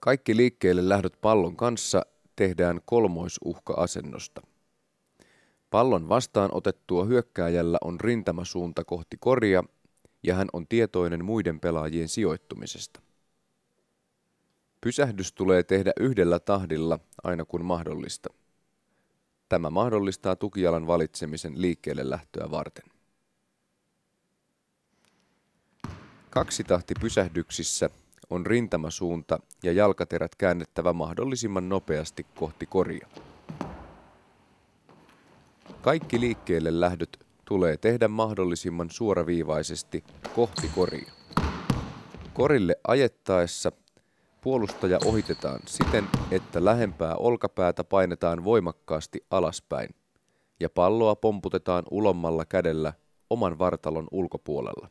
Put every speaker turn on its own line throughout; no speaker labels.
Kaikki liikkeelle lähdöt
pallon kanssa tehdään kolmoisuhka-asennosta. Pallon vastaan otettua hyökkääjällä on rintamasuunta kohti koria ja hän on tietoinen muiden pelaajien sijoittumisesta. Pysähdys tulee tehdä yhdellä tahdilla aina kun mahdollista. Tämä mahdollistaa tukijalan valitsemisen liikkeelle lähtöä varten. Kaksi tahti pysähdyksissä on rintamasuunta ja jalkaterät käännettävä mahdollisimman nopeasti kohti koria. Kaikki liikkeelle lähdöt tulee tehdä mahdollisimman suoraviivaisesti kohti koria. Korille ajettaessa puolustaja ohitetaan siten, että lähempää olkapäätä painetaan voimakkaasti alaspäin ja palloa pomputetaan ulommalla kädellä oman vartalon ulkopuolella.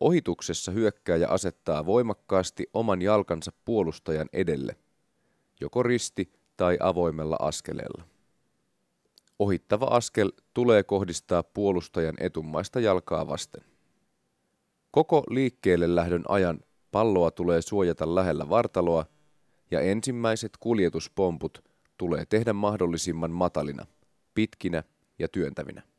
Ohituksessa hyökkääjä asettaa voimakkaasti oman jalkansa puolustajan edelle, joko risti tai avoimella askeleella. Ohittava askel tulee kohdistaa puolustajan etummaista jalkaa vasten. Koko liikkeelle lähdön ajan palloa tulee suojata lähellä vartaloa ja ensimmäiset kuljetuspomput tulee tehdä mahdollisimman matalina, pitkinä
ja työntävinä.